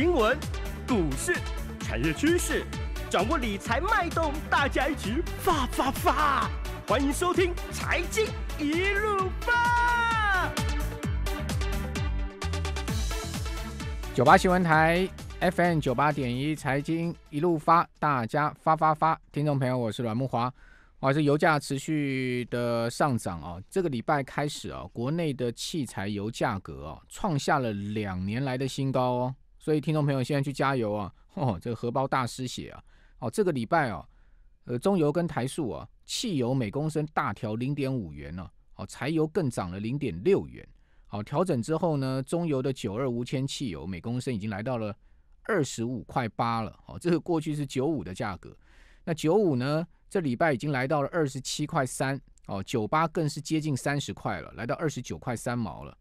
新闻、股市、产业趋势，掌握理财脉动，大家一起发发发！欢迎收听《财经一路发》。九八新闻台 FM 九八点一，《财经一路发》，大家发发发！听众朋友，我是阮木华，我是油价持续的上涨啊，这个礼拜开始啊，国内的汽柴油价格啊，创下了两年来的新高哦。所以听众朋友现在去加油啊！哦，这个荷包大师写啊，哦，这个礼拜啊，呃，中油跟台塑啊，汽油每公升大调零点五元呢，哦，柴油更涨了零点六元。好，调整之后呢，中油的九二无铅汽油每公升已经来到了二十五块八了。哦，这个过去是九五的价格，那九五呢，这礼拜已经来到了二十七块三。哦，九八更是接近三十块了，来到二十九块三毛了。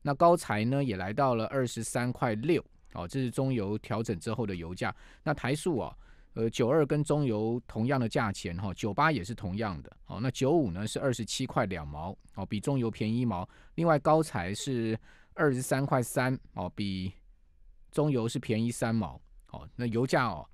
那高材呢，也来到了二十三块六。哦，这是中油调整之后的油价。那台数啊，呃，九二跟中油同样的价钱哈，九八也是同样的。哦，那九五呢是二十七块两毛，哦，比中油便宜一毛。另外高材是二十三块三，哦，比中油是便宜三毛。哦，那油价哦，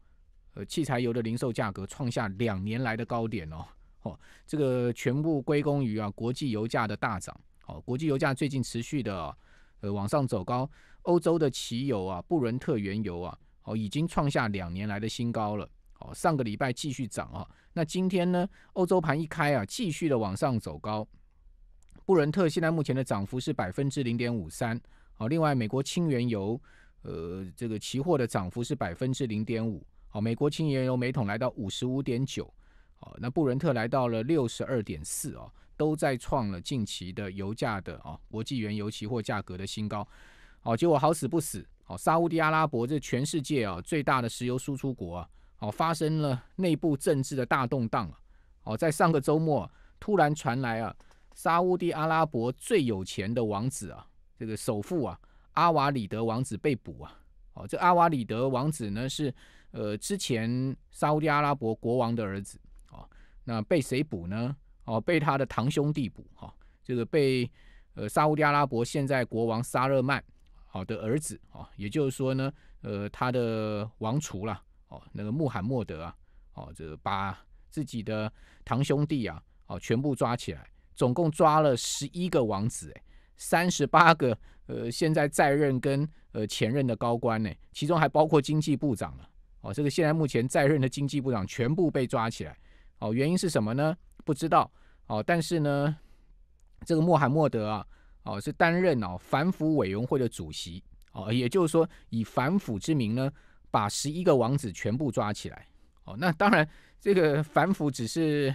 呃，汽柴油的零售价格创下两年来的高点哦，哦，这个全部归功于啊，国际油价的大涨。哦，国际油价最近持续的呃往上走高。欧洲的汽油啊，布伦特原油啊，哦，已经创下两年来的新高了。哦，上个礼拜继续涨啊。那今天呢，欧洲盘一开啊，继续的往上走高。布伦特现在目前的涨幅是百分之零点五三。好，另外美国轻原油，呃，这个期货的涨幅是百分之零点五。好，美国轻原油每桶来到五十五点九。好，那布伦特来到了六十二点四。哦，都在创了近期的油价的哦，国际原油期货价格的新高。哦，结果好死不死，哦，沙地阿拉伯这全世界啊最大的石油输出国啊，哦，发生了内部政治的大动荡啊，哦，在上个周末突然传来啊，沙地阿拉伯最有钱的王子啊，这个首富啊，阿瓦里德王子被捕啊，哦，这阿瓦里德王子呢是呃之前沙地阿拉伯国王的儿子，哦，那被谁捕呢？哦，被他的堂兄弟捕哈，这个被呃沙地阿拉伯现在国王萨勒曼。好的儿子啊，也就是说呢，呃，他的王储了哦，那个穆罕默德啊，哦，这把自己的堂兄弟啊，哦，全部抓起来，总共抓了十一个王子，哎，三十八个，呃，现在在任跟呃前任的高官呢，其中还包括经济部长了，哦，这个现在目前在任的经济部长全部被抓起来，哦，原因是什么呢？不知道，哦，但是呢，这个穆罕默德啊。哦，是担任哦反腐委员会的主席哦，也就是说，以反腐之名呢，把十一个王子全部抓起来哦。那当然，这个反腐只是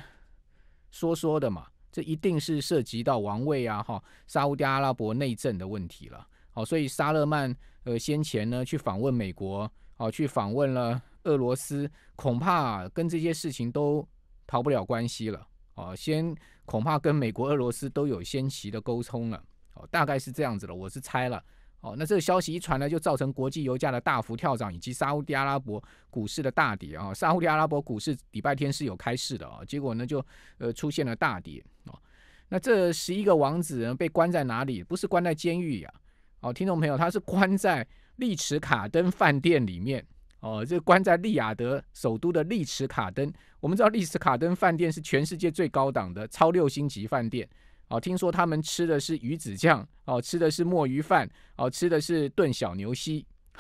说说的嘛，这一定是涉及到王位啊，哈，沙特阿拉伯内政的问题了。哦，所以沙勒曼呃先前呢去访问美国，哦，去访问了俄罗斯，恐怕跟这些事情都逃不了关系了。哦，先恐怕跟美国、俄罗斯都有先期的沟通了。哦，大概是这样子了，我是猜了。哦，那这个消息一传来，就造成国际油价的大幅跳涨，以及沙地阿拉伯股市的大跌啊！沙地阿拉伯股市礼拜天是有开市的啊，结果呢就呃出现了大跌哦。那这十一个王子呢被关在哪里？不是关在监狱呀。哦，听众朋友，他是关在利池卡登饭店里面哦，这关在利雅得首都的利池卡登。我们知道利池卡登饭店是全世界最高档的超六星级饭店。哦，听说他们吃的是鱼子酱，哦，吃的是墨鱼饭，哦，吃的是炖小牛膝，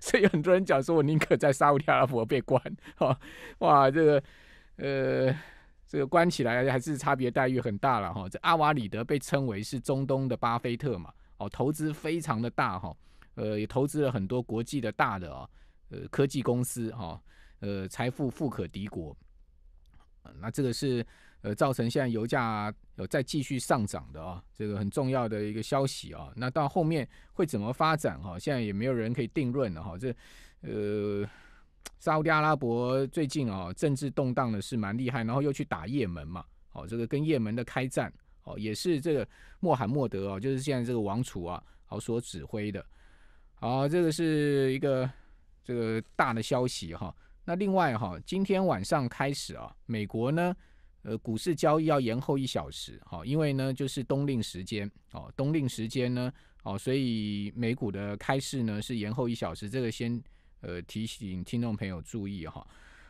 所以很多人讲说，我宁可在沙特阿拉伯被关，哦，哇，这个，呃，这个关起来还是差别待遇很大了，哈，这阿瓦里德被称为是中东的巴菲特嘛，哦，投资非常的大，哈，呃，也投资了很多国际的大的啊，呃，科技公司，哈，呃，财富富可敌国，那这个是。呃，造成现在油价有在继续上涨的啊，这个很重要的一个消息啊。那到后面会怎么发展哈，现在也没有人可以定论了哈。这，呃，沙特阿拉伯最近啊，政治动荡的是蛮厉害，然后又去打也门嘛。哦，这个跟也门的开战哦，也是这个穆罕默德哦，就是现在这个王储啊，好所指挥的。好，这个是一个这个大的消息哈。那另外哈，今天晚上开始啊，美国呢。呃，股市交易要延后一小时，哈，因为呢就是冬令时间，哦，冬令时间呢，哦，所以美股的开市呢是延后一小时，这个先呃提醒听众朋友注意哈。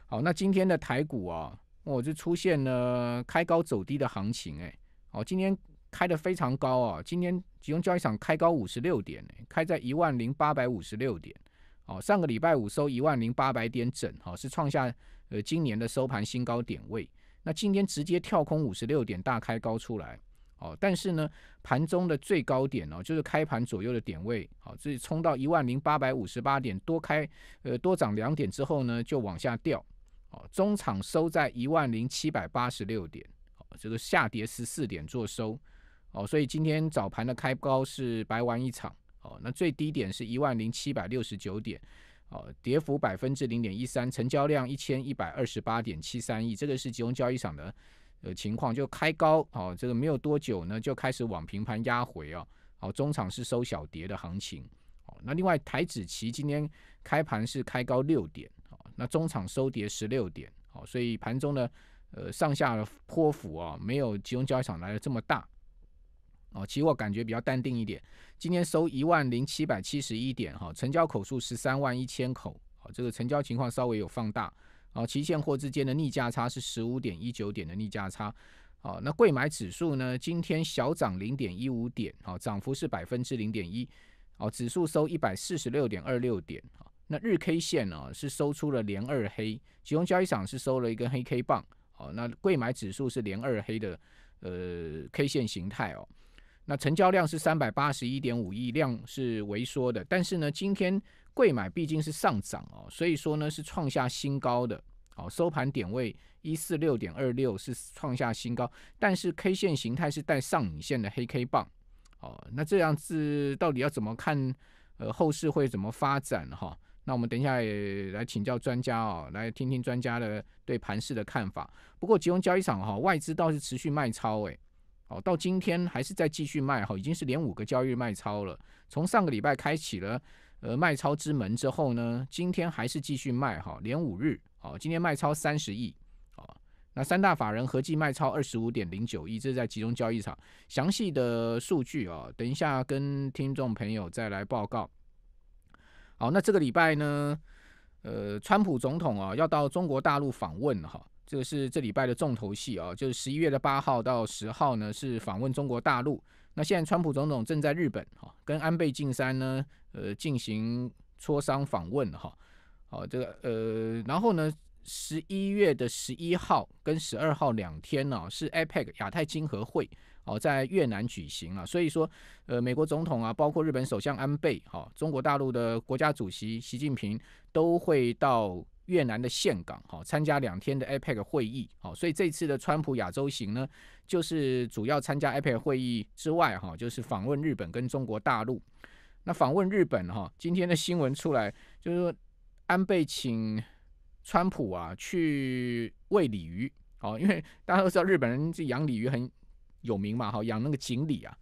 好，那今天的台股啊，我就出现呢开高走低的行情，哎，哦，今天开的非常高啊，今天集中交易场开高五十六点，开在一万零八百五十六点，哦，上个礼拜五收一万零八百点整，哦，是创下呃今年的收盘新高点位。那今天直接跳空五十六点大开高出来，哦，但是呢，盘中的最高点哦，就是开盘左右的点位，好，所以冲到一万零八百五十八点多开，呃，多涨两点之后呢，就往下掉，哦，中场收在一万零七百八十六点，哦，这个下跌十四点做收，哦，所以今天早盘的开高是白玩一场，哦，那最低点是一万零七百六十九点。哦，跌幅百分之零点一三，成交量一千一百二十八点七三亿，这个是集中交易场的呃情况，就开高，哦，这个没有多久呢，就开始往平盘压回啊，好，中场是收小跌的行情，哦，那另外台指期今天开盘是开高六点，哦，那中场收跌十六点，哦，所以盘中呢，呃上下波幅啊，没有集中交易场来的这么大。哦，期货感觉比较淡定一点，今天收一万零七百七十一点哈，成交口数十三万一千口，好，这个成交情况稍微有放大。哦，期现货之间的逆价差是十五点一九点的逆价差。哦，那贵买指数呢，今天小涨零点一五点，哦，涨幅是百分之零点一，哦，指数收一百四十六点二六点。哦，那日 K 线呢是收出了连二黑，其中交易场是收了一根黑 K 棒。哦，那贵买指数是连二黑的呃 K 线形态哦。那成交量是三百八十一点五亿，量是萎缩的。但是呢，今天贵买毕竟是上涨哦，所以说呢是创下新高的哦，收盘点位一四六点二六是创下新高。但是 K 线形态是带上影线的黑 K 棒哦。那这样子到底要怎么看？呃，后市会怎么发展哈？那我们等一下也来请教专家哦，来听听专家的对盘市的看法。不过，集中交易场哈，外资倒是持续卖超诶。哦，到今天还是在继续卖哈，已经是连五个交易日卖超了。从上个礼拜开启了呃卖超之门之后呢，今天还是继续卖哈，连五日。哦，今天卖超三十亿。哦，那三大法人合计卖超二十五点零九亿，这是在集中交易场详细的数据啊。等一下跟听众朋友再来报告。好，那这个礼拜呢，呃，川普总统啊要到中国大陆访问哈。这个是这礼拜的重头戏啊，就是十一月的八号到十号呢，是访问中国大陆。那现在川普总统正在日本哈，跟安倍晋三呢，呃，进行磋商访问哈。好，这个呃，然后呢，十一月的十一号跟十二号两天呢，是 APEC 亚太经合会哦，在越南举行啊，所以说，呃，美国总统啊，包括日本首相安倍哈，中国大陆的国家主席习近平都会到。越南的岘港，好，参加两天的 APEC 会议，好，所以这次的川普亚洲行呢，就是主要参加 APEC 会议之外，哈，就是访问日本跟中国大陆。那访问日本，哈，今天的新闻出来，就是说安倍请川普啊去喂鲤鱼，哦，因为大家都知道日本人这养鲤鱼很有名嘛，哈，养那个锦鲤啊，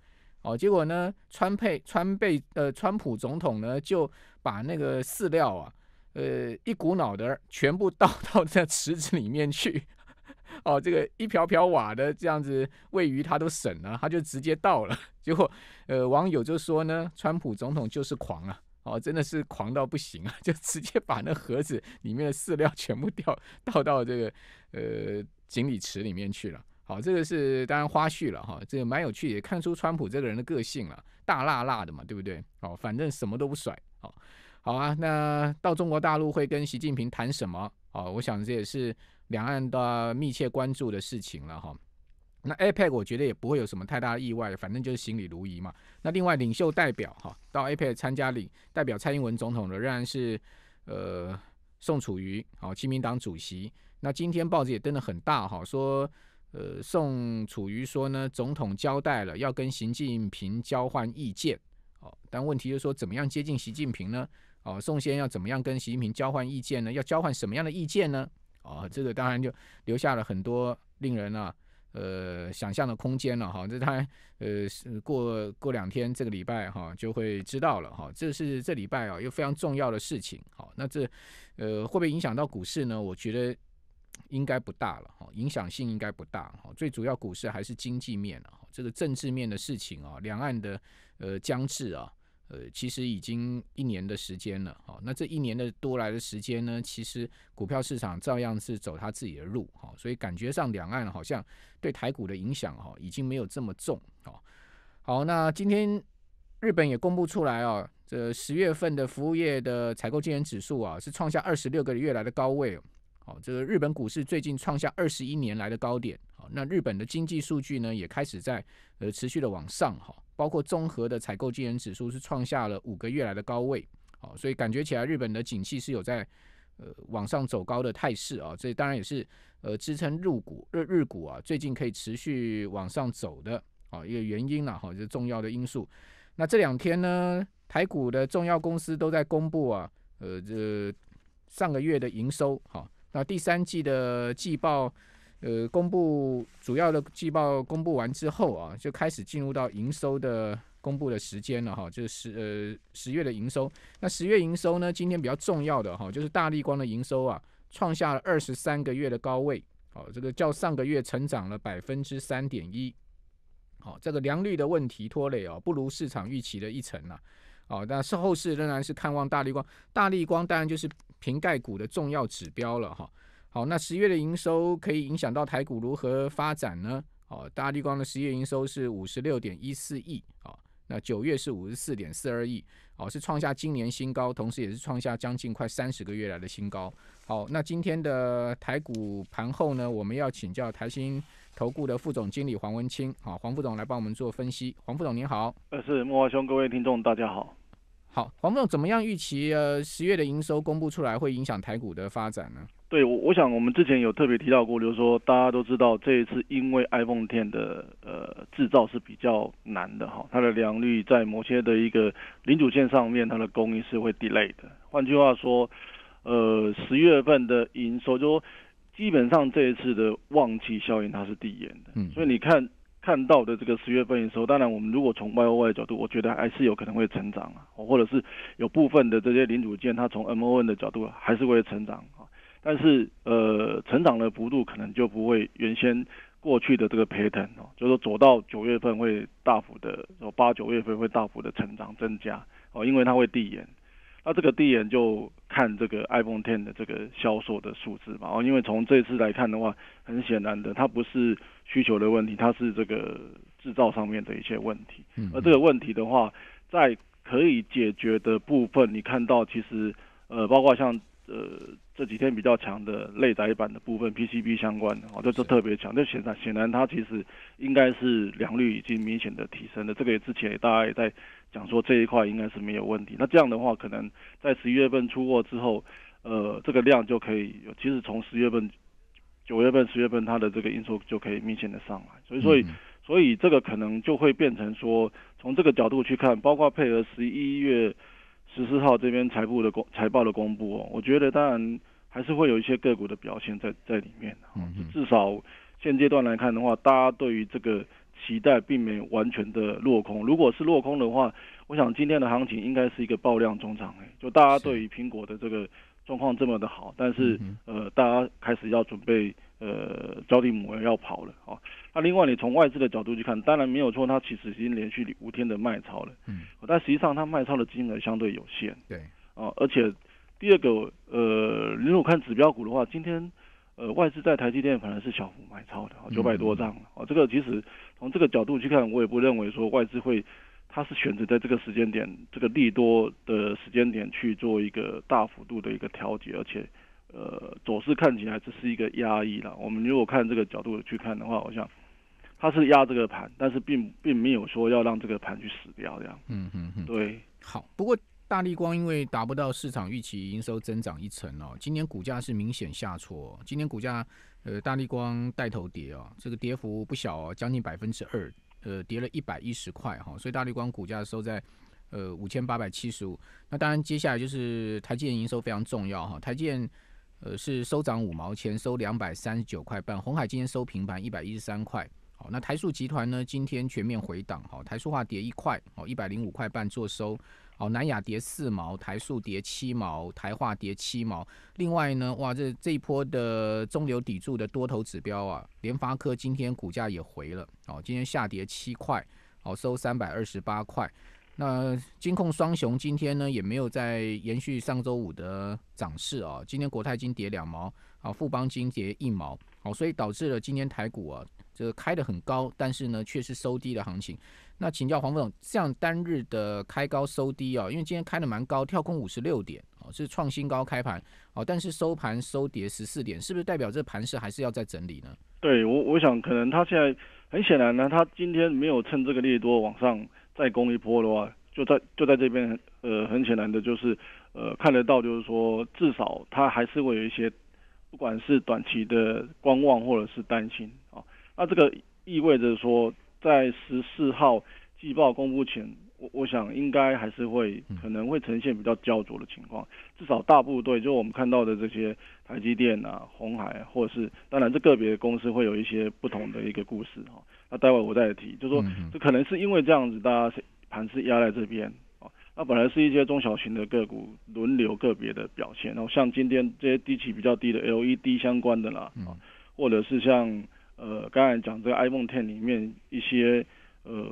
哦，结果呢，川佩川贝呃川普总统呢就把那个饲料啊。呃，一股脑的全部倒到这池子里面去，哦，这个一瓢瓢瓦的这样子喂鱼，他都省了，他就直接倒了。结果，呃，网友就说呢，川普总统就是狂啊，哦，真的是狂到不行啊，就直接把那盒子里面的饲料全部掉倒到这个呃锦鲤池里面去了。好，这个是当然花絮了哈，这个蛮有趣，也看出川普这个人的个性了，大辣辣的嘛，对不对？哦，反正什么都不甩，哦。好啊，那到中国大陆会跟习近平谈什么？哦，我想这也是两岸的密切关注的事情了哈。那 APEC 我觉得也不会有什么太大意外，反正就是行礼如仪嘛。那另外领袖代表哈，到 APEC 参加领代表蔡英文总统的仍然是呃宋楚瑜，好，亲民党主席。那今天报纸也登的很大哈，说呃宋楚瑜说呢，总统交代了要跟习近平交换意见，哦，但问题是说怎么样接近习近平呢？哦，宋先要怎么样跟习近平交换意见呢？要交换什么样的意见呢？哦，这个当然就留下了很多令人啊呃想象的空间了哈。这他呃过过两天这个礼拜哈就会知道了哈。这是这礼拜啊又非常重要的事情哈，那这呃会不会影响到股市呢？我觉得应该不大了哈，影响性应该不大哈。最主要股市还是经济面了，这个政治面的事情啊，两岸的呃将至啊。呃，其实已经一年的时间了，好，那这一年的多来的时间呢，其实股票市场照样是走它自己的路，好，所以感觉上两岸好像对台股的影响，哈，已经没有这么重，好，好，那今天日本也公布出来啊，这十月份的服务业的采购经营指数啊，是创下二十六个月来的高位，好，这个日本股市最近创下二十一年来的高点，好，那日本的经济数据呢，也开始在呃持续的往上，哈。包括综合的采购经营指数是创下了五个月来的高位，好，所以感觉起来日本的景气是有在呃往上走高的态势啊，这当然也是呃支撑入股日日股啊最近可以持续往上走的啊一个原因啦，哈，这重要的因素。那这两天呢，台股的重要公司都在公布啊，呃，这上个月的营收，好，那第三季的季报。呃，公布主要的季报公布完之后啊，就开始进入到营收的公布的时间了哈，就是十呃十月的营收。那十月营收呢，今天比较重要的哈，就是大立光的营收啊，创下了二十三个月的高位，好，这个较上个月成长了百分之三点一，好，这个良率的问题拖累哦，不如市场预期的一层了。好，但是后市仍然是看望大立光，大立光当然就是瓶盖股的重要指标了哈。好，那十月的营收可以影响到台股如何发展呢？哦，大地光的十月营收是五十六点一四亿，哦，那九月是五十四点四二亿，哦，是创下今年新高，同时也是创下将近快三十个月来的新高。好，那今天的台股盘后呢，我们要请教台新投顾的副总经理黄文清，好，黄副总来帮我们做分析。黄副总您好，呃，是莫华兄，各位听众大家好。好，黄副总怎么样预期？呃，十月的营收公布出来会影响台股的发展呢？对我，我想我们之前有特别提到过，就是说大家都知道，这一次因为 iPhone ten 的呃制造是比较难的哈，它的良率在某些的一个零组件上面，它的供应是会 delay 的。换句话说，呃，十月份的营收就基本上这一次的旺季效应它是递延的，嗯，所以你看看到的这个十月份营收，当然我们如果从 YoY 角度，我觉得还是有可能会成长啊，或者是有部分的这些零组件它从 MoN 的角度还是会成长。但是，呃，成长的幅度可能就不会原先过去的这个 pattern 哦，就是说，走到九月份会大幅的，哦八九月份会大幅的成长增加哦，因为它会递延。那这个递延就看这个 iPhone Ten 的这个销售的数字嘛哦，因为从这次来看的话，很显然的，它不是需求的问题，它是这个制造上面的一些问题。而这个问题的话，在可以解决的部分，你看到其实，呃，包括像呃。这几天比较强的内载板的部分 PCB 相关的哦，就都特别强。就显然显然它其实应该是良率已经明显的提升了。这个也之前也大家也在讲说这一块应该是没有问题。那这样的话，可能在十一月份出货之后，呃，这个量就可以，其实从十月份、九月份、十月份它的这个因素就可以明显的上来。所以，所以，所以这个可能就会变成说，从这个角度去看，包括配合十一月。十四号这边财部的公财报的公布哦，我觉得当然还是会有一些个股的表现在在里面，嗯，至少现阶段来看的话，大家对于这个期待并没有完全的落空。如果是落空的话，我想今天的行情应该是一个爆量中长，就大家对于苹果的这个状况这么的好，但是呃，大家开始要准备。呃，交替母要跑了啊！那另外，你从外资的角度去看，当然没有错，它其实已经连续五天的卖超了，嗯，但实际上它卖超的金额相对有限，对啊。而且第二个，呃，如果看指标股的话，今天呃，外资在台积电反而是小幅买超的，九百多张啊。这个其实从这个角度去看，我也不认为说外资会，它是选择在这个时间点，这个利多的时间点去做一个大幅度的一个调节，而且。呃，走势看起来这是一个压抑了。我们如果看这个角度去看的话，我想它是压这个盘，但是并并没有说要让这个盘去死掉这样。嗯嗯嗯，对。好，不过大立光因为达不到市场预期营收增长一成哦，今年股价是明显下挫。今年股价，呃，大立光带头跌哦，这个跌幅不小，哦，将近百分之二，呃，跌了一百一十块哈，所以大立光股价收在呃五千八百七十五。那当然，接下来就是台积电营收非常重要哈，台积电。呃，是收涨五毛钱，收两百三十九块半。红海今天收平盘一百一十三块。好，那台塑集团呢？今天全面回档，好，台塑化跌一块，哦，一百零五块半做收。好，南亚跌四毛，台塑跌七毛，台化跌七毛。另外呢，哇，这这一波的中流砥柱的多头指标啊，联发科今天股价也回了，哦，今天下跌七块，哦，收三百二十八块。那金控双雄今天呢，也没有再延续上周五的涨势啊。今天国泰金跌两毛啊，富邦金跌一毛，好，所以导致了今天台股啊，这个开的很高，但是呢，却是收低的行情。那请教黄副总，这样单日的开高收低啊，因为今天开的蛮高，跳空五十六点啊，是创新高开盘啊，但是收盘收跌十四点，是不是代表这盘势还是要再整理呢？对我，我想可能他现在很显然呢，他今天没有趁这个利多往上。再攻一波的话，就在就在这边，呃，很显然的就是，呃，看得到就是说，至少它还是会有一些，不管是短期的观望或者是担心啊，那这个意味着说，在十四号季报公布前，我我想应该还是会可能会呈现比较焦灼的情况，至少大部队就我们看到的这些台积电啊、红海或者是当然这个别的公司会有一些不同的一个故事哈。那待会我再提，就说这可能是因为这样子，大家盘是压在这边啊。那本来是一些中小型的个股轮流个别的表现，然后像今天这些低企比较低的 LED 相关的啦，或者是像呃刚才讲这个 iPhone Ten 里面一些呃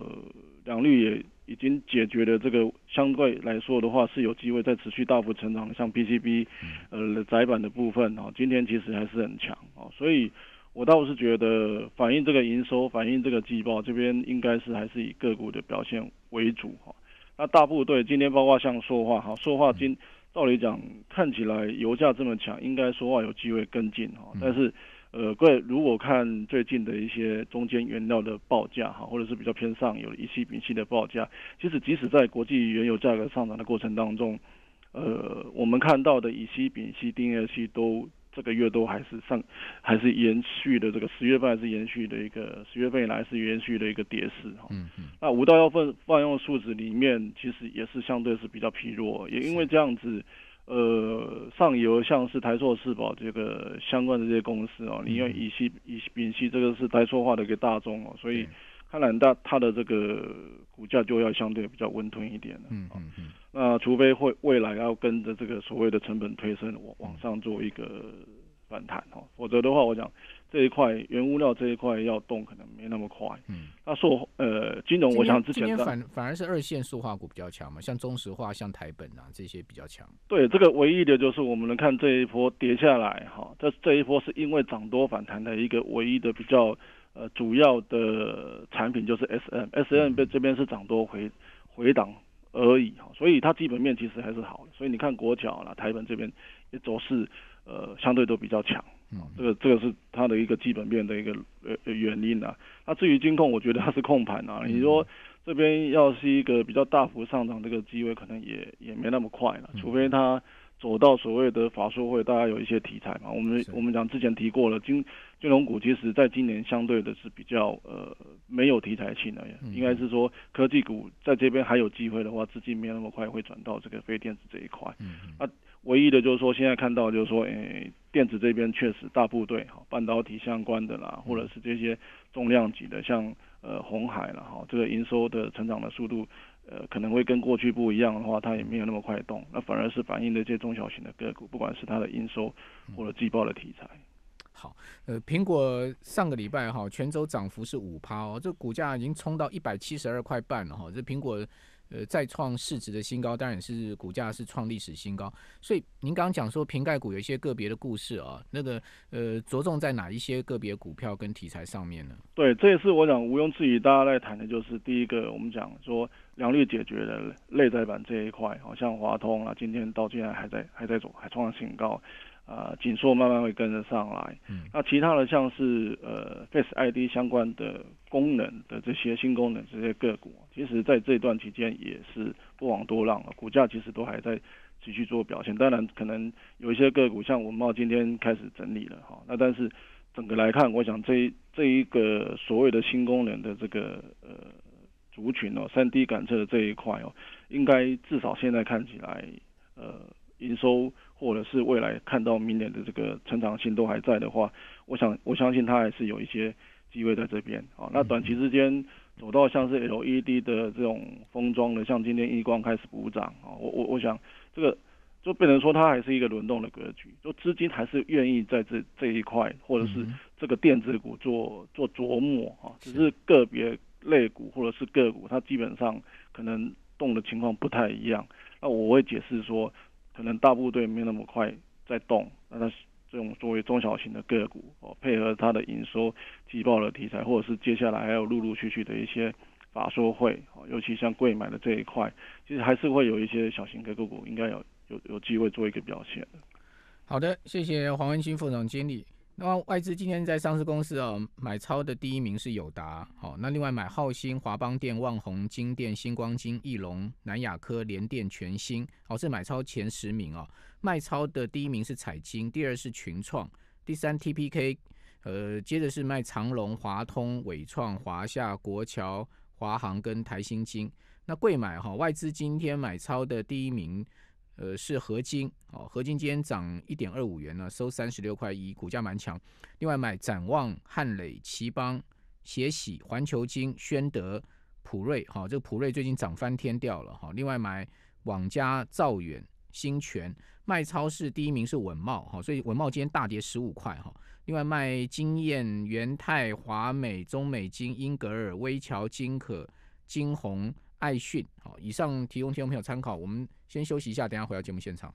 良率也已经解决了，这个相对来说的话是有机会再持续大幅成长，像 PCB 呃窄板的部分啊，今天其实还是很强啊，所以。我倒是觉得反映这个营收，反映这个季报，这边应该是还是以个股的表现为主哈。那大部队今天包括像说话哈，说话今道理讲看起来油价这么强，应该说话有机会跟进哈。但是，呃各位如果看最近的一些中间原料的报价哈，或者是比较偏上有乙烯、丙烯的报价，其实即使在国际原油价格上涨的过程当中，呃我们看到的乙烯、丙烯、丁二烯都。这个月都还是上，还是延续的这个十月份，还是延续的一个十月份以来是延续的一个跌势哈。嗯嗯。那五到幺份泛用数字里面，其实也是相对是比较疲弱，也因为这样子，呃，上游像是台塑、世宝这个相关的这些公司哦，因为乙烯、乙烯、丙烯这个是台塑化的一个大宗哦，所以。看来它它的这个股价就要相对比较温吞一点了，嗯嗯嗯。那除非会未来要跟着这个所谓的成本推升往往上做一个反弹哦，否则的话，我讲这一块原物料这一块要动可能没那么快。嗯。那塑呃金融，我想之前反反而是二线塑化股比较强嘛，像中石化、像台本啊这些比较强。对，这个唯一的就是我们看这一波跌下来哈，这这一波是因为涨多反弹的一个唯一的比较。呃，主要的产品就是 S M S M 被这边是涨多回回档而已哈，所以它基本面其实还是好的，所以你看国脚啦、台本这边也走势，呃，相对都比较强，这个这个是它的一个基本面的一个呃原因呐。那至于金控，我觉得它是控盘啊，你说这边要是一个比较大幅上涨，这个机会可能也也没那么快了，除非它。走到所谓的法术会，大家有一些题材嘛。我们我们讲之前提过了，金金融股其实在今年相对的是比较呃没有题材性了，应该是说科技股在这边还有机会的话，资金没有那么快会转到这个非电子这一块。那唯一的就是说现在看到就是说，哎，电子这边确实大部队哈，半导体相关的啦，或者是这些重量级的，像呃红海了哈，这个营收的成长的速度。呃，可能会跟过去不一样的话，它也没有那么快动，那反而是反映的这些中小型的个股，不管是它的营收或者季报的题材。好，呃，苹果上个礼拜哈全周涨幅是五趴哦，这股价已经冲到一百七十二块半了哈，这苹果。呃，再创市值的新高，当然是股价是创历史新高。所以您刚刚讲说瓶盖股有一些个别的故事啊，那个呃着重在哪一些个别股票跟题材上面呢？对，这也是我想毋庸置疑，大家在谈的就是第一个，我们讲说良率解决的内在版这一块，好像华通啊，今天到现在还在还在走，还创新高。啊，紧缩慢慢会跟得上来。那其他的像是呃 Face ID 相关的功能的这些新功能，这些个股，其实在这段期间也是不枉多让了，股价其实都还在继续做表现。当然，可能有一些个股像文茂今天开始整理了哈。那但是整个来看，我想这这一个所谓的新功能的这个呃族群哦三 d 感测这一块哦，应该至少现在看起来呃。营收或者是未来看到明年的这个成长性都还在的话，我想我相信它还是有一些机会在这边啊。那短期之间走到像是 L E D 的这种封装的，像今天亿光开始补涨啊。我我我想这个就变成说它还是一个轮动的格局，就资金还是愿意在这这一块或者是这个电子股做做琢磨啊。只是个别类股或者是个股，它基本上可能动的情况不太一样。那我会解释说。可能大部队没有那么快在动，那它这种作为中小型的个股哦，配合它的营收季报的题材，或者是接下来还有陆陆续续的一些法说会哦，尤其像贵买的这一块，其实还是会有一些小型个股应该有有有机会做一个表现好的，谢谢黄文清副总经理。那外资今天在上市公司哦，买超的第一名是友达，好，那另外买浩兴、华邦电、旺宏金电、星光金、翼龙、南亚科、联电、全新，好，是买超前十名哦。卖超的第一名是彩晶，第二是群创，第三 TPK，呃，接着是卖长隆、华通、伟创、华夏、国桥、华航跟台兴金。那贵买哈，外资今天买超的第一名。呃，是合金哦，合金今天涨一点二五元呢，收三十六块一，股价蛮强。另外买展望、汉磊、奇邦、协喜、环球金、宣德、普瑞，哈，这个普瑞最近涨翻天掉了哈。另外买网加、兆远、新泉、卖超市第一名是文茂，哈，所以文茂今天大跌十五块哈。另外卖金燕、元泰、华美、中美金、英格尔、威桥、金可、金鸿。爱讯，好，以上提供听众朋友参考，我们先休息一下，等下回到节目现场。